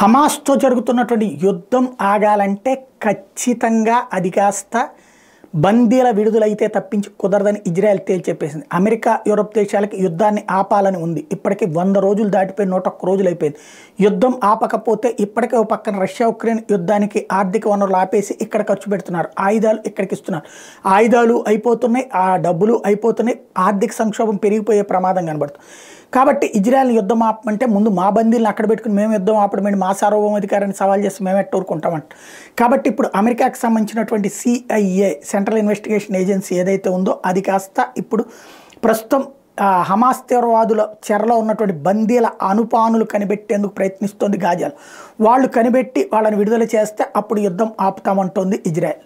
హమాస్తో జరుగుతున్నటువంటి యుద్ధం ఆగాలంటే ఖచ్చితంగా అది కాస్త బందీల విడుదలైతే తప్పించి కుదరదని ఇజ్రాయెల్ చెప్పేసింది అమెరికా యూరప్ దేశాలకి యుద్ధాన్ని ఆపాలని ఉంది ఇప్పటికీ వంద రోజులు దాటిపోయి నూట ఒక్క రోజులు అయిపోయింది యుద్ధం ఆపకపోతే ఇప్పటికే ఒక పక్కన రష్యా ఉక్రెయిన్ యుద్ధానికి ఆర్థిక వనరులు ఆపేసి ఇక్కడ ఖర్చు పెడుతున్నారు ఆయుధాలు ఇక్కడికి ఇస్తున్నారు ఆయుధాలు అయిపోతున్నాయి ఆ డబ్బులు అయిపోతున్నాయి ఆర్థిక సంక్షోభం పెరిగిపోయే ప్రమాదం కనబడుతుంది కాబట్టి ఇజ్రాయల్ని యుద్ధం ఆపమంటే ముందు మా బందీలను అక్కడ పెట్టుకుని మేము యుద్ధం ఆపడమేంటి మా అధికారాన్ని సవాల్ చేసి మేమే ఎట్టూరుకుంటామంట కాబట్టి ఇప్పుడు అమెరికాకి సంబంధించినటువంటి సిఐఏ సెంట్రల్ ఇన్వెస్టిగేషన్ ఏజెన్సీ ఏదైతే ఉందో అది కాస్త ఇప్పుడు ప్రస్తుతం హమాస్ తీవ్రవాదుల చెరలో ఉన్నటువంటి బందీల అనుపానులు కనిపెట్టేందుకు ప్రయత్నిస్తోంది గాజాలు వాళ్ళు కనిపెట్టి వాళ్ళని విడుదల చేస్తే అప్పుడు యుద్ధం ఆపుతామంటోంది ఇజ్రాయెల్